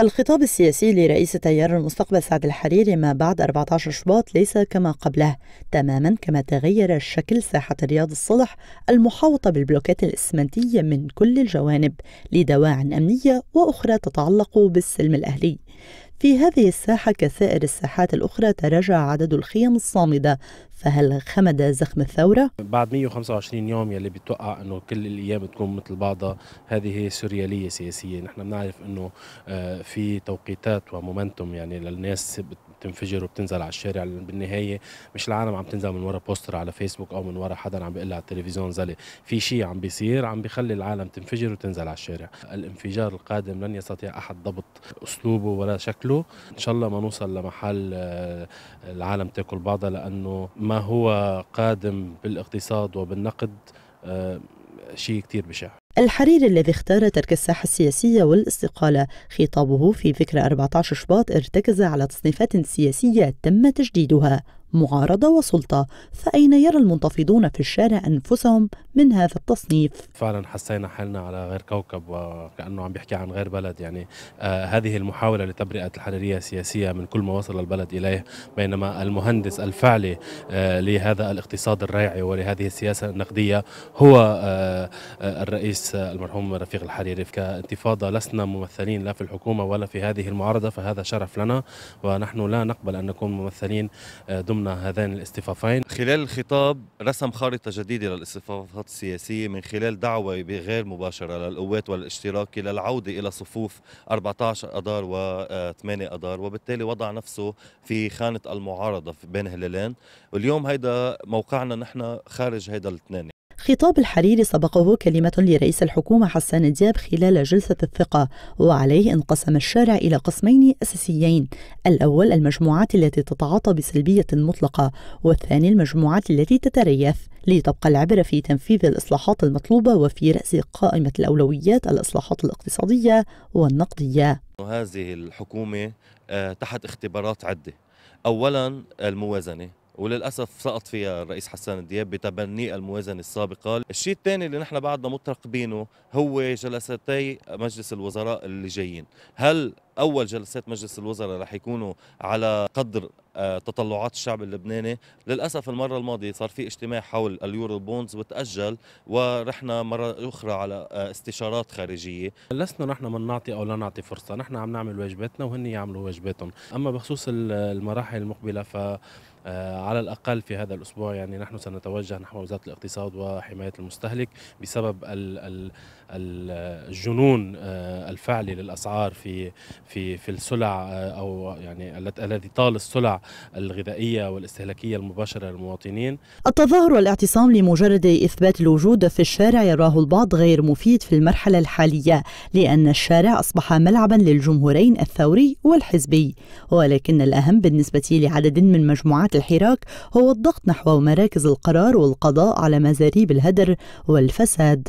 الخطاب السياسي لرئيس تيار المستقبل سعد الحريري ما بعد 14 شباط ليس كما قبله تماما كما تغير شكل ساحة رياض الصلح المحاوطة بالبلوكات الإسمنتية من كل الجوانب لدواع أمنية وأخرى تتعلق بالسلم الأهلي في هذه الساحة كسائر الساحات الأخرى تراجع عدد الخيم الصامدة فهل خمد زخم الثورة؟ بعد 125 يوم يلي بتوقع أنه كل الأيام تكون مثل بعضها هذه سوريالية سياسية نحن بنعرف أنه آه، في توقيتات ومومنتوم يعني للناس بتنفجر وبتنزل على الشارع بالنهايه مش العالم عم تنزل من ورا بوستر على فيسبوك او من ورا حدا عم بيقول على التلفزيون زلي في شيء عم بيصير عم بيخلي العالم تنفجر وتنزل على الشارع الانفجار القادم لن يستطيع احد ضبط اسلوبه ولا شكله له ان شاء الله ما نوصل لمحل آه، العالم تاكل بعضها لانه ما هو قادم بالاقتصاد وبالنقد آه، شيء كتير بشع الحريري الذي اختار ترك الساحة السياسية والاستقالة خطابه في ذكرى 14 شباط ارتكز على تصنيفات سياسية تم تجديدها معارضة وسلطة فأين يرى المنتفضون في الشارع أنفسهم من هذا التصنيف فعلا حسينا حالنا على غير كوكب وكأنه عم بيحكي عن غير بلد يعني آه هذه المحاولة لتبرئة الحريرية السياسية من كل ما وصل البلد إليه بينما المهندس الفعلي آه لهذا الاقتصاد الريعي ولهذه السياسة النقدية هو آه, آه، الرئيس المرحوم رفيق الحريري كانتفاضة لسنا ممثلين لا في الحكومة ولا في هذه المعارضة فهذا شرف لنا ونحن لا نقبل أن نكون ممثلين آه، دون ضمن هذين الاصطفافين خلال الخطاب رسم خارطة جديدة للاصطفافات السياسية من خلال دعوة بغير مباشرة للقوات والاشتراك للعودة إلى صفوف 14 أدار و8 آه، أدار وبالتالي وضع نفسه في خانة المعارضة بين هلالين واليوم هيدا موقعنا نحن خارج هيدا الاثنين خطاب الحريري سبقه كلمة لرئيس الحكومة حسان دياب خلال جلسة الثقة وعليه انقسم الشارع إلى قسمين أساسيين الأول المجموعات التي تتعاطى بسلبية مطلقة والثاني المجموعات التي تتريث لتبقى العبرة في تنفيذ الإصلاحات المطلوبة وفي رأس قائمة الأولويات الإصلاحات الاقتصادية والنقدية هذه الحكومة آه، تحت اختبارات عدة أولا الموازنة وللاسف سقط فيها الرئيس حسان الدياب بتبني الموازنه السابقه، الشيء الثاني اللي نحن بعدنا مترقبينه هو جلستي مجلس الوزراء اللي جايين، هل اول جلسات مجلس الوزراء رح يكونوا على قدر آه، تطلعات الشعب اللبناني للاسف المره الماضيه صار في اجتماع حول اليورو بونز وتاجل ورحنا مره اخرى على آه، استشارات خارجيه لسنا نحن من نعطي او لا نعطي فرصه نحن عم نعمل واجباتنا وهن يعملوا واجباتهم اما بخصوص المراحل المقبله ف آه، على الأقل في هذا الأسبوع يعني نحن سنتوجه نحو وزارة الاقتصاد وحماية المستهلك بسبب الجنون آه، الفعلي للأسعار في في في السلع آه، أو يعني الذي طال السلع الغذائية والاستهلاكية المباشرة للمواطنين التظاهر والاعتصام لمجرد إثبات الوجود في الشارع يراه البعض غير مفيد في المرحلة الحالية لأن الشارع أصبح ملعبا للجمهورين الثوري والحزبي ولكن الأهم بالنسبة لعدد من مجموعات الحراك هو الضغط نحو مراكز القرار والقضاء على مزاريب الهدر والفساد